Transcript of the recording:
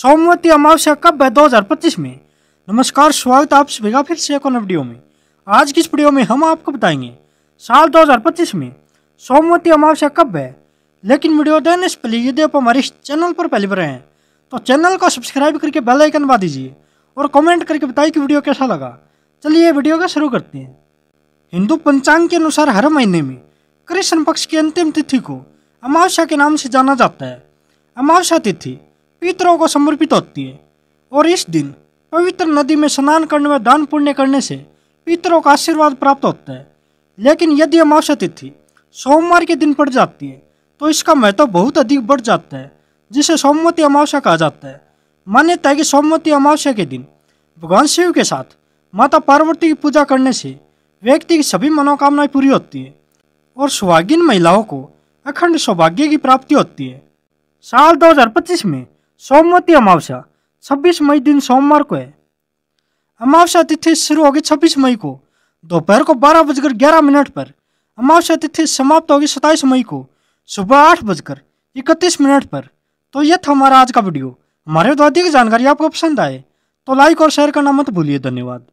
सोमवती अमावस्या कब है पच्चीस में नमस्कार स्वागत आप सभी का फिर से एक और वीडियो में आज की इस वीडियो में हम आपको बताएंगे साल 2025 में सोमवती अमावस्या कब है लेकिन वीडियो देने से पहले यदि आप हमारे इस चैनल पर पहली बार हैं तो चैनल को सब्सक्राइब करके बेल आइकन दबा दीजिए और कमेंट करके बताइए कि वीडियो कैसा लगा चलिए वीडियो का शुरू करते हैं हिंदू पंचांग के अनुसार हर महीने में कृष्ण पक्ष की अंतिम तिथि को अमावस्या के नाम से जाना जाता है अमावस्या तिथि पितरों को समर्पित होती है और इस दिन पवित्र नदी में स्नान करने व दान पुण्य करने से पितरों का आशीर्वाद प्राप्त होता है लेकिन यदि अमावस्या तिथि सोमवार के दिन पड़ जाती है तो इसका महत्व बहुत अधिक बढ़ जाता है जिसे सोमवती अमावस्या कहा जाता है मान्यता है कि सोमवती अमावस्या के दिन भगवान शिव के साथ माता पार्वती की पूजा करने से व्यक्ति की सभी मनोकामनाएं पूरी होती है और सुहागिन महिलाओं को अखंड सौभाग्य की प्राप्ति होती है साल 2025 में सोमवती अमावस्या 26 मई दिन सोमवार को है अमावस्या तिथि शुरू होगी 26 मई को दोपहर को बारह बजकर ग्यारह मिनट पर अमावस्या तिथि समाप्त होगी सताईस मई को सुबह आठ बजकर इकतीस मिनट पर तो यह था हमारा आज का वीडियो हमारे द्वारा की जानकारी आपको पसंद आए तो लाइक और शेयर करना मत भूलिए धन्यवाद